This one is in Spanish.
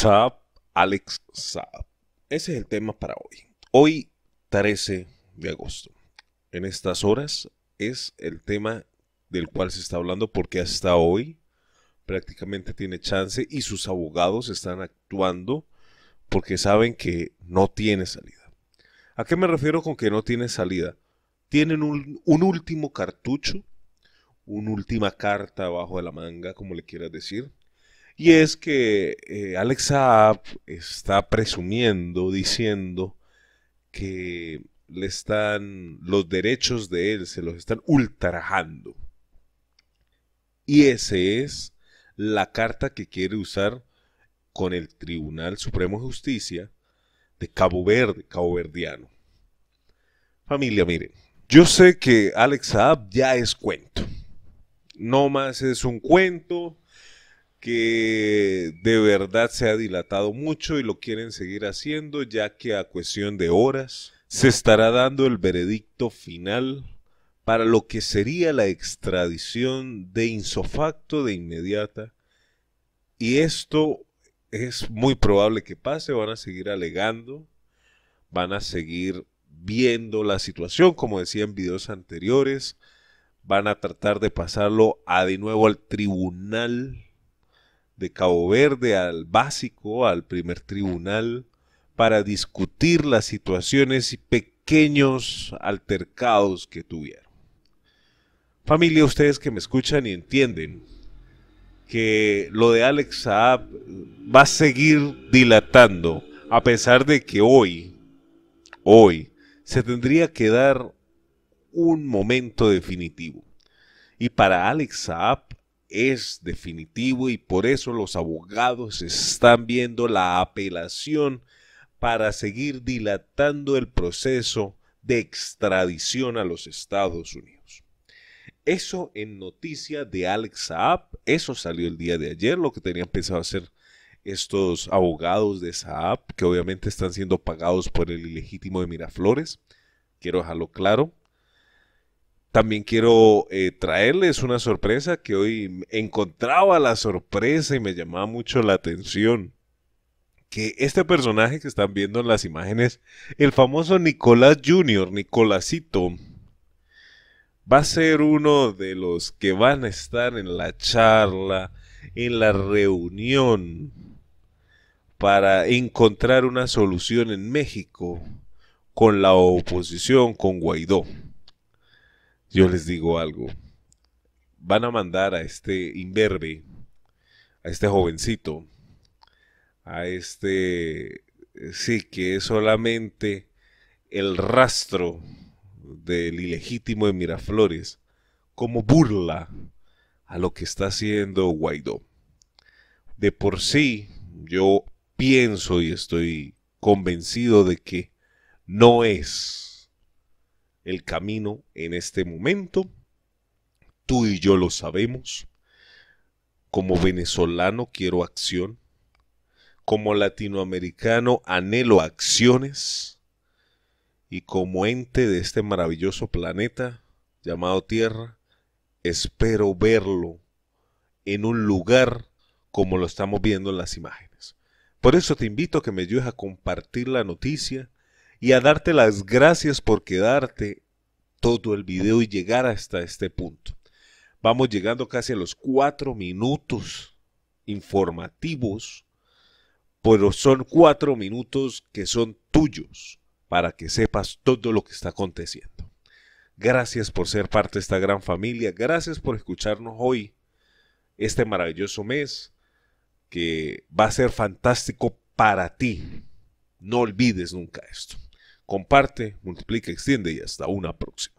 Saab, Alex Saab. Ese es el tema para hoy. Hoy, 13 de agosto. En estas horas es el tema del cual se está hablando porque hasta hoy prácticamente tiene chance y sus abogados están actuando porque saben que no tiene salida. ¿A qué me refiero con que no tiene salida? Tienen un, un último cartucho, una última carta abajo de la manga, como le quieras decir, y es que eh, Alex Saab está presumiendo, diciendo que le están los derechos de él, se los están ultrajando. Y esa es la carta que quiere usar con el Tribunal Supremo de Justicia de Cabo Verde, Cabo Verdiano. Familia, miren, yo sé que Alex Saab ya es cuento. No más es un cuento que de verdad se ha dilatado mucho y lo quieren seguir haciendo, ya que a cuestión de horas se estará dando el veredicto final para lo que sería la extradición de insofacto de inmediata. Y esto es muy probable que pase, van a seguir alegando, van a seguir viendo la situación, como decía en videos anteriores, van a tratar de pasarlo a de nuevo al tribunal de Cabo Verde al básico, al primer tribunal, para discutir las situaciones y pequeños altercados que tuvieron. Familia, ustedes que me escuchan y entienden que lo de Alex Saab va a seguir dilatando, a pesar de que hoy, hoy, se tendría que dar un momento definitivo. Y para Alex Saab es definitivo y por eso los abogados están viendo la apelación para seguir dilatando el proceso de extradición a los Estados Unidos. Eso en noticia de Alex Saab, eso salió el día de ayer, lo que tenían pensado hacer estos abogados de Saab, que obviamente están siendo pagados por el ilegítimo de Miraflores, quiero dejarlo claro, también quiero eh, traerles una sorpresa que hoy encontraba la sorpresa y me llamaba mucho la atención. Que este personaje que están viendo en las imágenes, el famoso Nicolás Jr., Nicolásito, va a ser uno de los que van a estar en la charla, en la reunión, para encontrar una solución en México con la oposición, con Guaidó yo les digo algo. Van a mandar a este imberbe, a este jovencito, a este, sí, que es solamente el rastro del ilegítimo de Miraflores, como burla a lo que está haciendo Guaidó. De por sí, yo pienso y estoy convencido de que no es el camino en este momento. Tú y yo lo sabemos. Como venezolano quiero acción. Como latinoamericano anhelo acciones. Y como ente de este maravilloso planeta llamado Tierra, espero verlo en un lugar como lo estamos viendo en las imágenes. Por eso te invito a que me ayudes a compartir la noticia, y a darte las gracias por quedarte todo el video y llegar hasta este punto. Vamos llegando casi a los cuatro minutos informativos, pero son cuatro minutos que son tuyos para que sepas todo lo que está aconteciendo. Gracias por ser parte de esta gran familia, gracias por escucharnos hoy, este maravilloso mes que va a ser fantástico para ti. No olvides nunca esto. Comparte, multiplica, extiende y hasta una próxima.